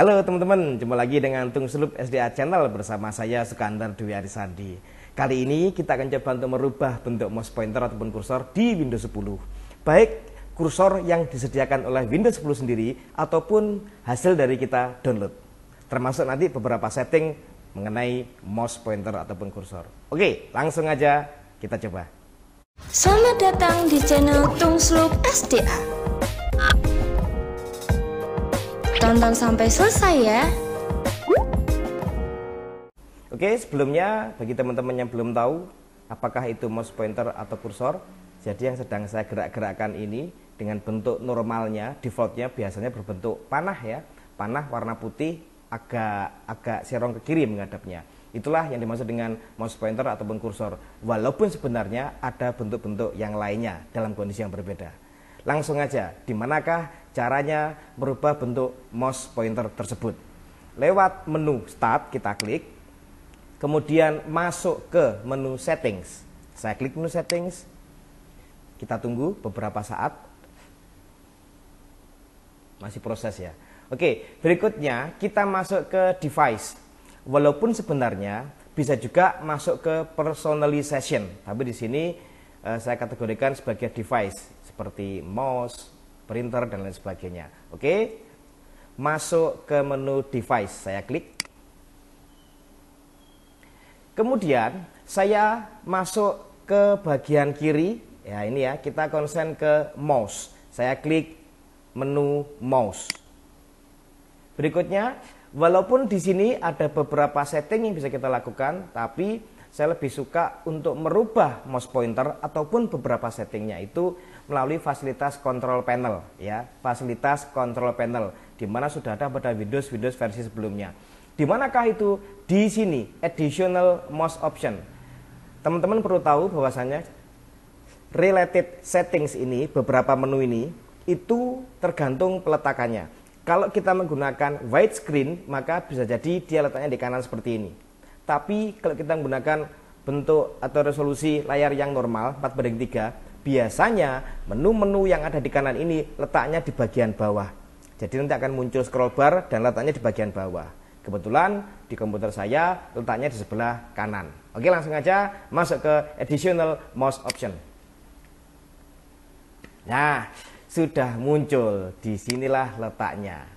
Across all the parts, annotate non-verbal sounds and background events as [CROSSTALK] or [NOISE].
Halo teman-teman, jumpa lagi dengan Tung Selup SDA Channel bersama saya Sukandar Dwi Arisandi. Kali ini kita akan coba untuk merubah bentuk mouse pointer ataupun kursor di Windows 10. Baik kursor yang disediakan oleh Windows 10 sendiri ataupun hasil dari kita download. Termasuk nanti beberapa setting mengenai mouse pointer ataupun kursor. Oke, langsung aja kita coba. Selamat datang di channel Tung Selup SDA. Tonton sampai selesai ya. Oke, sebelumnya bagi teman-teman yang belum tahu apakah itu mouse pointer atau kursor, jadi yang sedang saya gerak-gerakkan ini dengan bentuk normalnya, defaultnya biasanya berbentuk panah ya, panah warna putih agak agak serong ke kiri menghadapnya. Itulah yang dimaksud dengan mouse pointer ataupun kursor. Walaupun sebenarnya ada bentuk-bentuk yang lainnya dalam kondisi yang berbeda. Langsung aja, di manakah caranya merubah bentuk mouse pointer tersebut? Lewat menu Start kita klik, kemudian masuk ke menu Settings. Saya klik menu Settings, kita tunggu beberapa saat. Masih proses ya. Oke, berikutnya kita masuk ke device. Walaupun sebenarnya bisa juga masuk ke personalization, tapi di sini eh, saya kategorikan sebagai device seperti mouse, printer dan lain sebagainya. Oke. Masuk ke menu device, saya klik. Kemudian saya masuk ke bagian kiri, ya ini ya, kita konsen ke mouse. Saya klik menu mouse. Berikutnya, walaupun di sini ada beberapa setting yang bisa kita lakukan, tapi saya lebih suka untuk merubah mouse pointer ataupun beberapa settingnya itu melalui fasilitas kontrol panel ya, fasilitas kontrol panel di mana sudah ada pada Windows Windows versi sebelumnya. Di manakah itu? Di sini additional mouse option. Teman-teman perlu tahu bahwasanya related settings ini beberapa menu ini itu tergantung peletakannya. Kalau kita menggunakan widescreen maka bisa jadi dia letaknya di kanan seperti ini. Tapi kalau kita menggunakan bentuk atau resolusi layar yang normal 4 banding 3 Biasanya menu-menu yang ada di kanan ini letaknya di bagian bawah. Jadi nanti akan muncul scroll bar dan letaknya di bagian bawah. Kebetulan di komputer saya letaknya di sebelah kanan. Oke langsung aja masuk ke additional mouse option. Nah, sudah muncul. di sinilah letaknya.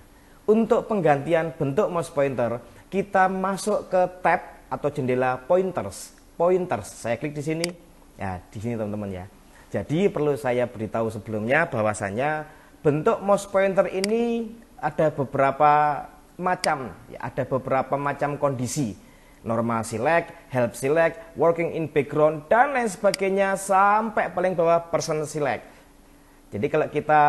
Untuk penggantian bentuk mouse pointer, kita masuk ke tab atau jendela pointers. Pointers, saya klik di sini. Ya, di sini teman-teman ya. Jadi perlu saya beritahu sebelumnya bahwasanya bentuk mouse pointer ini ada beberapa macam, ya, ada beberapa macam kondisi. Normal select, help select, working in background, dan lain sebagainya sampai paling bawah person select. Jadi kalau kita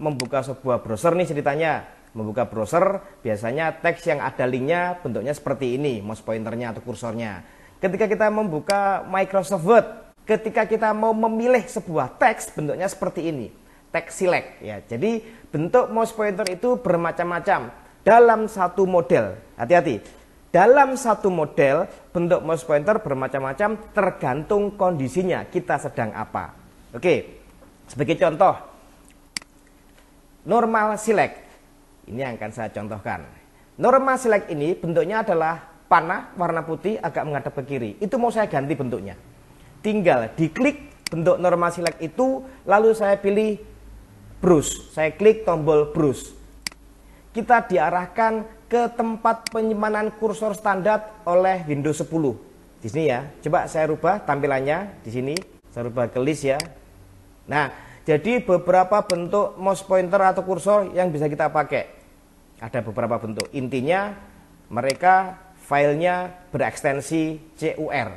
membuka sebuah browser nih ceritanya, membuka browser biasanya teks yang ada linknya bentuknya seperti ini, mouse pointernya atau kursornya. Ketika kita membuka Microsoft Word, ketika kita mau memilih sebuah teks bentuknya seperti ini teks silek ya jadi bentuk mouse pointer itu bermacam-macam dalam satu model hati-hati dalam satu model bentuk mouse pointer bermacam-macam tergantung kondisinya kita sedang apa oke sebagai contoh normal silek ini yang akan saya contohkan normal silek ini bentuknya adalah panah warna putih agak menghadap ke kiri itu mau saya ganti bentuknya tinggal diklik bentuk norma silek itu lalu saya pilih brush saya klik tombol brush kita diarahkan ke tempat penyimpanan kursor standar oleh Windows 10 di sini ya coba saya rubah tampilannya di sini saya rubah ke list ya nah jadi beberapa bentuk mouse pointer atau kursor yang bisa kita pakai. Ada beberapa bentuk. Intinya mereka filenya berekstensi CUR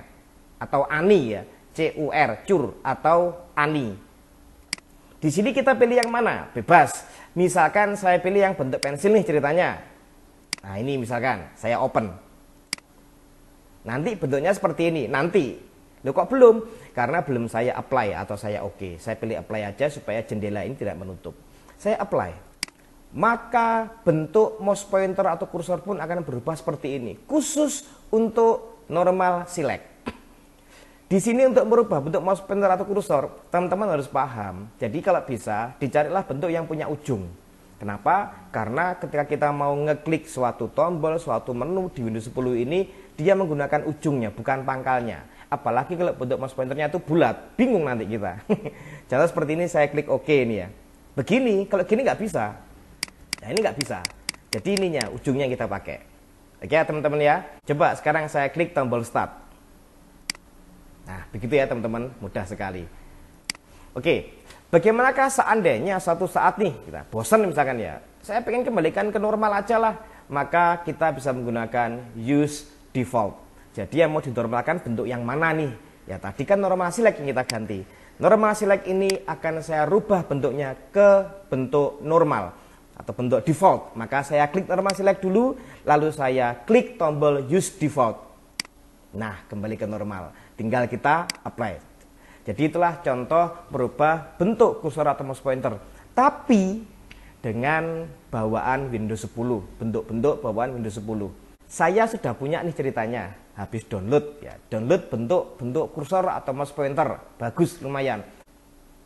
atau ANI ya. CUR, cur atau ani. Di sini kita pilih yang mana? Bebas. Misalkan saya pilih yang bentuk pensil nih ceritanya. Nah ini misalkan saya open. Nanti bentuknya seperti ini. Nanti. lo kok belum? Karena belum saya apply atau saya oke. Okay. Saya pilih apply aja supaya jendela ini tidak menutup. Saya apply. Maka bentuk mouse pointer atau kursor pun akan berubah seperti ini. Khusus untuk normal select. Di sini untuk merubah bentuk mouse pointer atau kursor, teman-teman harus paham. Jadi kalau bisa, dicarilah bentuk yang punya ujung. Kenapa? Karena ketika kita mau ngeklik suatu tombol, suatu menu di Windows 10 ini, dia menggunakan ujungnya, bukan pangkalnya. Apalagi kalau bentuk mouse pointernya itu bulat, bingung nanti kita. [LAUGHS] Cara seperti ini saya klik OK ini ya. Begini, kalau gini nggak bisa. Nah ini nggak bisa. Jadi ininya, ujungnya kita pakai. Oke ya, teman-teman ya. Coba sekarang saya klik tombol Start. Nah, begitu ya teman-teman, mudah sekali. Oke, bagaimanakah seandainya suatu saat nih kita bosan misalkan ya, saya pengen kembalikan ke normal aja lah, maka kita bisa menggunakan use default. Jadi yang mau dinormalkan bentuk yang mana nih? Ya tadi kan normal select yang kita ganti. Normal select ini akan saya rubah bentuknya ke bentuk normal atau bentuk default. Maka saya klik normal select dulu, lalu saya klik tombol use default. Nah, kembali ke normal tinggal kita apply. Jadi itulah contoh merubah bentuk kursor atau mouse pointer. Tapi dengan bawaan Windows 10, bentuk-bentuk bawaan Windows 10. Saya sudah punya nih ceritanya, habis download ya, download bentuk-bentuk kursor atau mouse pointer, bagus lumayan.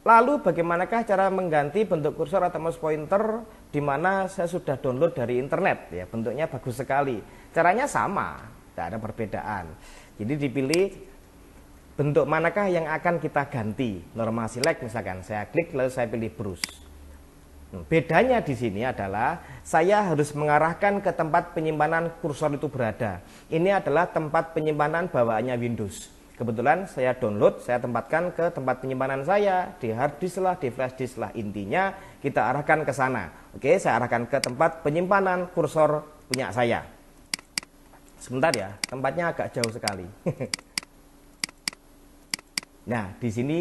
Lalu bagaimanakah cara mengganti bentuk kursor atau mouse pointer di mana saya sudah download dari internet ya bentuknya bagus sekali. Caranya sama, tidak ada perbedaan. Jadi dipilih bentuk manakah yang akan kita ganti norma select misalkan saya klik lalu saya pilih brus hmm, bedanya di sini adalah saya harus mengarahkan ke tempat penyimpanan kursor itu berada ini adalah tempat penyimpanan bawaannya Windows kebetulan saya download saya tempatkan ke tempat penyimpanan saya di hard disk lah di flash disk lah intinya kita arahkan ke sana oke saya arahkan ke tempat penyimpanan kursor punya saya sebentar ya tempatnya agak jauh sekali [LAUGHS] Nah, di sini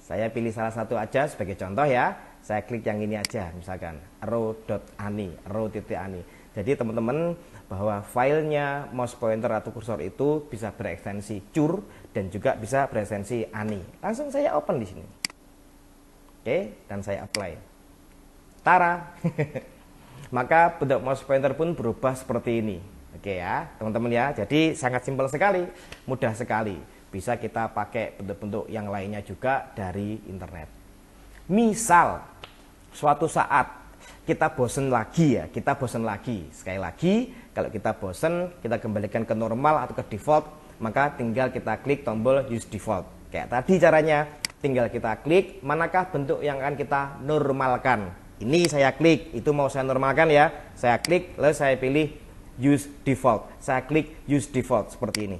saya pilih salah satu aja sebagai contoh ya. Saya klik yang ini aja, misalkan row.ani, row.ani. Jadi teman-teman bahwa filenya mouse pointer atau kursor itu bisa berekstensi cur dan juga bisa berekstensi ani. Langsung saya open di sini. Oke, dan saya apply. Tara. [LAUGHS] Maka bentuk mouse pointer pun berubah seperti ini. Oke ya, teman-teman ya. Jadi sangat simpel sekali, mudah sekali bisa kita pakai bentuk-bentuk yang lainnya juga dari internet. Misal, suatu saat kita bosen lagi ya, kita bosen lagi. Sekali lagi, kalau kita bosen, kita kembalikan ke normal atau ke default, maka tinggal kita klik tombol use default. Kayak tadi caranya, tinggal kita klik manakah bentuk yang akan kita normalkan. Ini saya klik, itu mau saya normalkan ya. Saya klik, lalu saya pilih use default. Saya klik use default seperti ini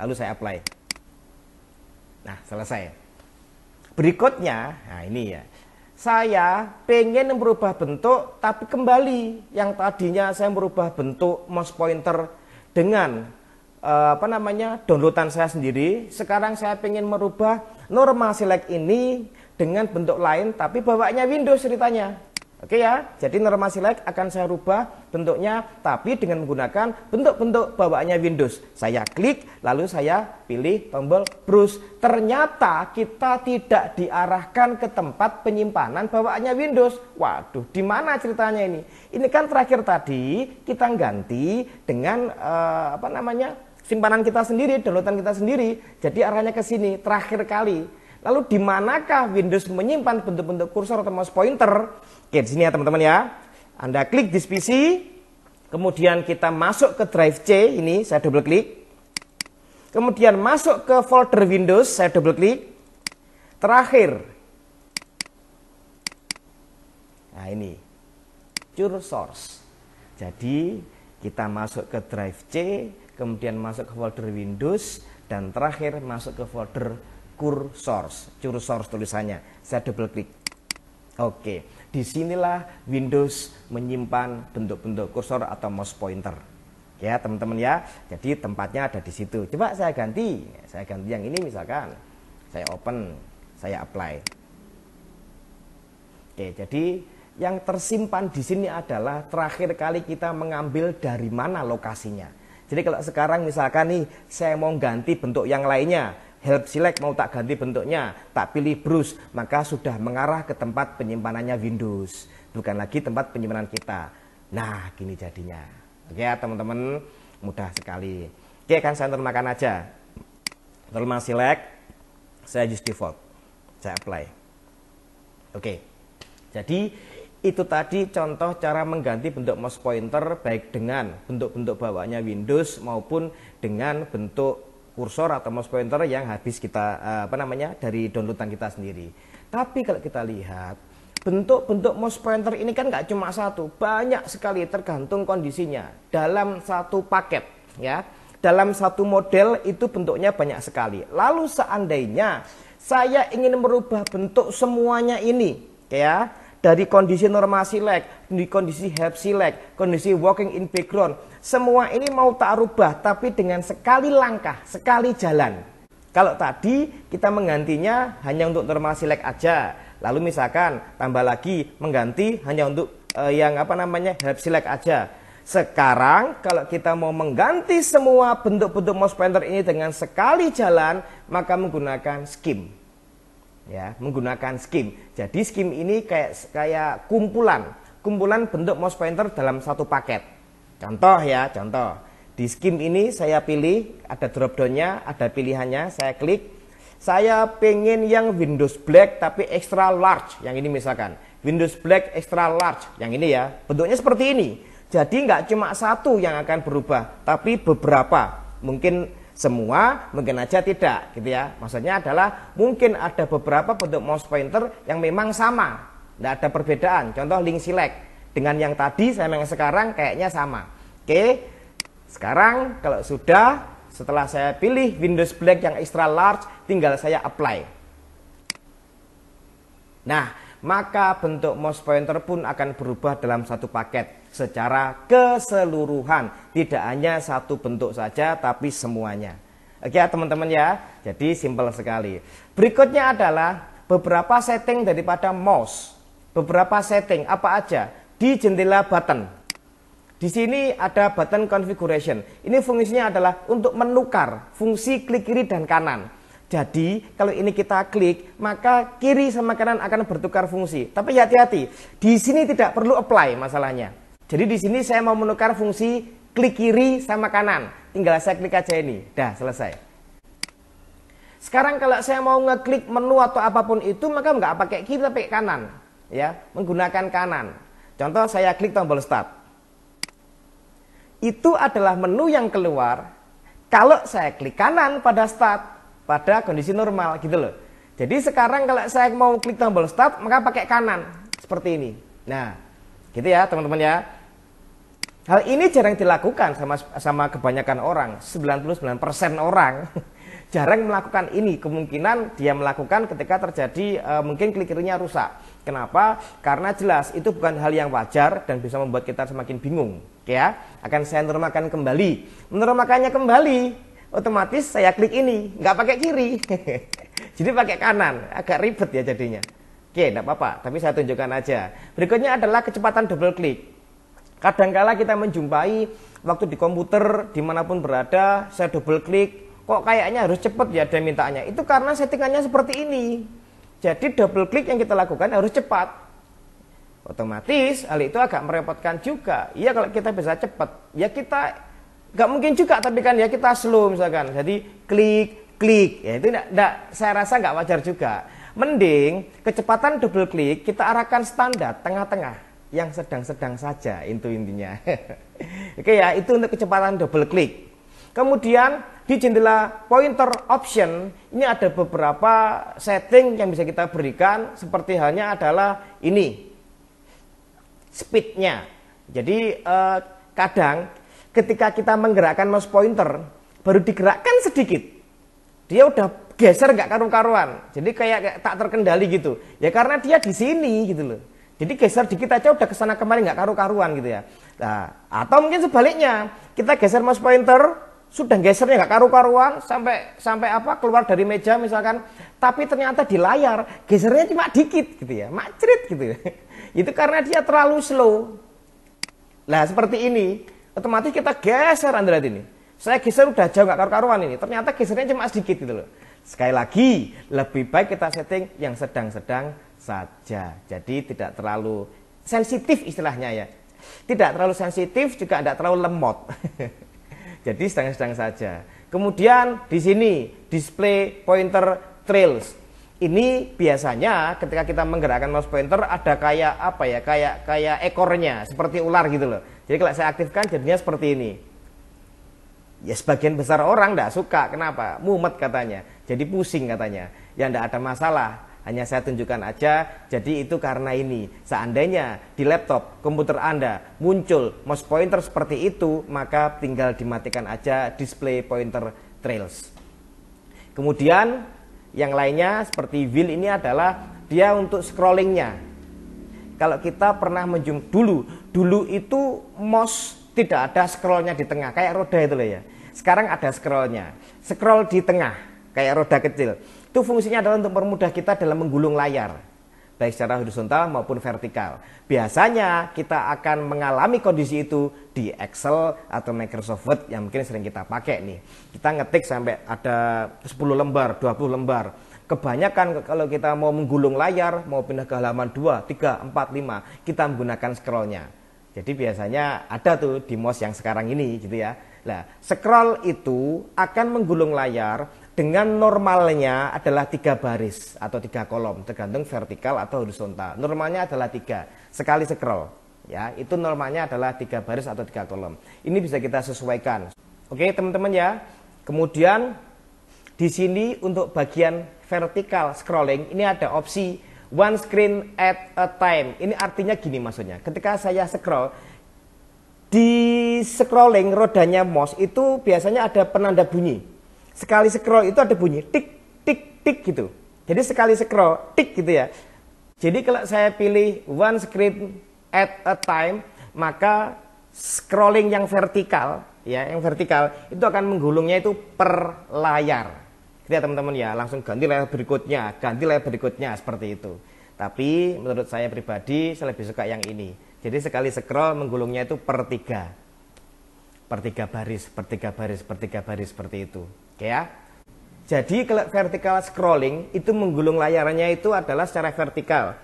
lalu saya apply. Nah, selesai. Berikutnya, nah ini ya. Saya pengen merubah bentuk, tapi kembali yang tadinya saya merubah bentuk mouse pointer dengan eh, apa namanya downloadan saya sendiri. Sekarang saya pengen merubah norma select ini dengan bentuk lain, tapi bawaannya Windows ceritanya. Oke ya, jadi norma select akan saya rubah bentuknya tapi dengan menggunakan bentuk-bentuk bawaannya Windows. Saya klik, lalu saya pilih tombol browse. Ternyata kita tidak diarahkan ke tempat penyimpanan bawaannya Windows. Waduh, di mana ceritanya ini? Ini kan terakhir tadi kita ganti dengan uh, apa namanya? simpanan kita sendiri, downloadan kita sendiri. Jadi arahnya ke sini terakhir kali Lalu di manakah Windows menyimpan bentuk-bentuk kursor atau mouse pointer? Oke, di sini ya teman-teman ya. Anda klik di PC, kemudian kita masuk ke drive C, ini saya double klik. Kemudian masuk ke folder Windows, saya double klik. Terakhir. Nah, ini. Cure source. Jadi, kita masuk ke drive C, kemudian masuk ke folder Windows, dan terakhir masuk ke folder cursors, source tulisannya. Saya double klik. Oke, disinilah Windows menyimpan bentuk-bentuk kursor atau mouse pointer. Ya, teman-teman ya. Jadi tempatnya ada di situ. Coba saya ganti. Saya ganti yang ini misalkan. Saya open, saya apply. Oke, jadi yang tersimpan di sini adalah terakhir kali kita mengambil dari mana lokasinya. Jadi kalau sekarang misalkan nih saya mau ganti bentuk yang lainnya, help select mau tak ganti bentuknya, tak pilih Bruce, maka sudah mengarah ke tempat penyimpanannya Windows, bukan lagi tempat penyimpanan kita. Nah, gini jadinya. Oke ya, teman-teman, mudah sekali. Oke, kan saya termakan aja. Terima select, saya just default. Saya apply. Oke. Jadi itu tadi contoh cara mengganti bentuk mouse pointer baik dengan bentuk-bentuk bawaannya Windows maupun dengan bentuk kursor atau mouse pointer yang habis kita eh, apa namanya dari downloadan kita sendiri. Tapi kalau kita lihat bentuk-bentuk mouse pointer ini kan nggak cuma satu, banyak sekali tergantung kondisinya dalam satu paket ya. Dalam satu model itu bentuknya banyak sekali. Lalu seandainya saya ingin merubah bentuk semuanya ini ya dari kondisi normasi silek, di kondisi help silek, kondisi walking in background. Semua ini mau tak rubah tapi dengan sekali langkah, sekali jalan. Kalau tadi kita menggantinya hanya untuk normasi silek aja. Lalu misalkan tambah lagi mengganti hanya untuk uh, yang apa namanya help silek aja. Sekarang kalau kita mau mengganti semua bentuk-bentuk mouse pointer ini dengan sekali jalan maka menggunakan skim ya menggunakan skim. Jadi skim ini kayak kayak kumpulan kumpulan bentuk mouse pointer dalam satu paket. Contoh ya, contoh. Di skim ini saya pilih, ada drop downnya, ada pilihannya, saya klik. Saya pengen yang Windows Black tapi extra large, yang ini misalkan. Windows Black extra large, yang ini ya. Bentuknya seperti ini. Jadi nggak cuma satu yang akan berubah, tapi beberapa. Mungkin semua, mungkin aja tidak gitu ya. Maksudnya adalah mungkin ada beberapa bentuk mouse pointer yang memang sama, tidak ada perbedaan. Contoh link select dengan yang tadi saya yang sekarang kayaknya sama. Oke. Sekarang kalau sudah setelah saya pilih Windows Black yang extra large, tinggal saya apply. Nah, maka bentuk mouse pointer pun akan berubah dalam satu paket secara keseluruhan, tidak hanya satu bentuk saja tapi semuanya. Oke ya teman-teman ya, jadi simpel sekali. Berikutnya adalah beberapa setting daripada mouse. Beberapa setting apa aja di jendela button. Di sini ada button configuration. Ini fungsinya adalah untuk menukar fungsi klik kiri dan kanan. Jadi kalau ini kita klik, maka kiri sama kanan akan bertukar fungsi. Tapi hati-hati, di sini tidak perlu apply masalahnya. Jadi di sini saya mau menukar fungsi klik kiri sama kanan. Tinggal saya klik aja ini. Dah, selesai. Sekarang kalau saya mau ngeklik menu atau apapun itu, maka nggak pakai kiri tapi kanan. ya Menggunakan kanan. Contoh saya klik tombol start. Itu adalah menu yang keluar kalau saya klik kanan pada start, pada kondisi normal gitu loh. Jadi sekarang kalau saya mau klik tombol start, maka pakai kanan seperti ini. Nah, gitu ya teman-teman ya. Hal ini jarang dilakukan sama sama kebanyakan orang. 99% orang [LAUGHS] jarang melakukan ini. Kemungkinan dia melakukan ketika terjadi e, mungkin klikernya rusak. Kenapa? Karena jelas itu bukan hal yang wajar dan bisa membuat kita semakin bingung, ya. Akan saya nermakan kembali. Menermakannya kembali, otomatis saya klik ini, nggak pakai kiri. [LAUGHS] Jadi pakai kanan, agak ribet ya jadinya. Oke, enggak apa-apa, tapi saya tunjukkan aja. Berikutnya adalah kecepatan double klik. Kadangkala kita menjumpai waktu di komputer dimanapun berada, saya double klik, kok kayaknya harus cepat ya dia mintanya. Itu karena settingannya seperti ini. Jadi double klik yang kita lakukan harus cepat. Otomatis hal itu agak merepotkan juga. Iya kalau kita bisa cepat, ya kita nggak mungkin juga tapi kan ya kita slow misalkan. Jadi klik, klik. Ya itu enggak, enggak saya rasa nggak wajar juga. Mending kecepatan double klik kita arahkan standar tengah-tengah yang sedang-sedang saja itu intinya. [LAUGHS] Oke ya, itu untuk kecepatan double click. Kemudian di jendela pointer option ini ada beberapa setting yang bisa kita berikan seperti halnya adalah ini speednya. Jadi eh, kadang ketika kita menggerakkan mouse pointer baru digerakkan sedikit dia udah geser nggak karu-karuan. Jadi kayak, kayak tak terkendali gitu. Ya karena dia di sini gitu loh. Jadi geser dikit aja udah kesana kemari nggak karu-karuan gitu ya. Nah, atau mungkin sebaliknya kita geser mouse pointer sudah gesernya nggak karu-karuan sampai sampai apa keluar dari meja misalkan, tapi ternyata di layar gesernya cuma dikit gitu ya, macrit gitu. Ya. [LAUGHS] Itu karena dia terlalu slow. Nah seperti ini otomatis kita geser Anda lihat ini. Saya geser udah jauh nggak karu-karuan ini. Ternyata gesernya cuma sedikit gitu loh. Sekali lagi, lebih baik kita setting yang sedang-sedang saja. Jadi tidak terlalu sensitif istilahnya ya. Tidak terlalu sensitif juga tidak terlalu lemot. [LAUGHS] Jadi sedang-sedang saja. Kemudian di sini display pointer trails. Ini biasanya ketika kita menggerakkan mouse pointer ada kayak apa ya, kayak kayak ekornya seperti ular gitu loh. Jadi kalau saya aktifkan jadinya seperti ini. Ya sebagian besar orang tidak suka, kenapa? Mumet katanya, jadi pusing katanya. Ya tidak ada masalah, hanya saya tunjukkan aja, jadi itu karena ini. Seandainya di laptop komputer Anda muncul mouse pointer seperti itu, maka tinggal dimatikan aja display pointer trails. Kemudian yang lainnya seperti wheel ini adalah dia untuk scrollingnya. Kalau kita pernah menjum dulu, dulu itu mouse tidak ada scrollnya di tengah, kayak roda itu loh ya. Sekarang ada scrollnya, scroll di tengah, kayak roda kecil. Itu fungsinya adalah untuk mempermudah kita dalam menggulung layar baik secara horizontal maupun vertikal. Biasanya kita akan mengalami kondisi itu di Excel atau Microsoft Word yang mungkin sering kita pakai nih. Kita ngetik sampai ada 10 lembar, 20 lembar. Kebanyakan kalau kita mau menggulung layar, mau pindah ke halaman 2, 3, 4, 5, kita menggunakan scrollnya. Jadi biasanya ada tuh di mouse yang sekarang ini gitu ya. Nah, scroll itu akan menggulung layar dengan normalnya adalah tiga baris atau tiga kolom tergantung vertikal atau horizontal normalnya adalah tiga sekali scroll ya itu normalnya adalah tiga baris atau tiga kolom ini bisa kita sesuaikan oke teman-teman ya kemudian di sini untuk bagian vertikal scrolling ini ada opsi one screen at a time ini artinya gini maksudnya ketika saya scroll di scrolling rodanya mouse itu biasanya ada penanda bunyi sekali scroll itu ada bunyi tik tik tik gitu. Jadi sekali scroll tik gitu ya. Jadi kalau saya pilih one screen at a time, maka scrolling yang vertikal ya, yang vertikal itu akan menggulungnya itu per layar. jadi ya teman-teman ya, langsung ganti layar berikutnya, ganti layar berikutnya seperti itu. Tapi menurut saya pribadi saya lebih suka yang ini. Jadi sekali scroll menggulungnya itu per tiga. Per tiga baris, per tiga baris, per tiga baris seperti itu ya jadi kalau vertical scrolling itu menggulung layarnya itu adalah secara vertikal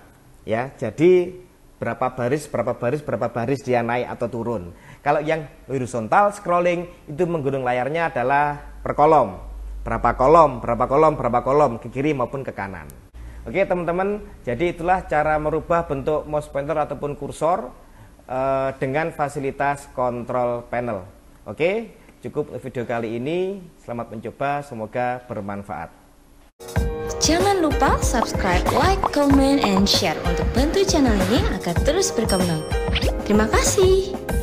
ya jadi berapa baris berapa baris berapa baris dia naik atau turun kalau yang horizontal scrolling itu menggulung layarnya adalah per kolom berapa kolom berapa kolom berapa kolom ke kiri maupun ke kanan oke teman-teman jadi itulah cara merubah bentuk mouse pointer ataupun kursor eh, dengan fasilitas control panel oke Cukup video kali ini. Selamat mencoba, semoga bermanfaat. Jangan lupa subscribe, like, comment, and share untuk bantu channel ini agar terus berkembang. Terima kasih.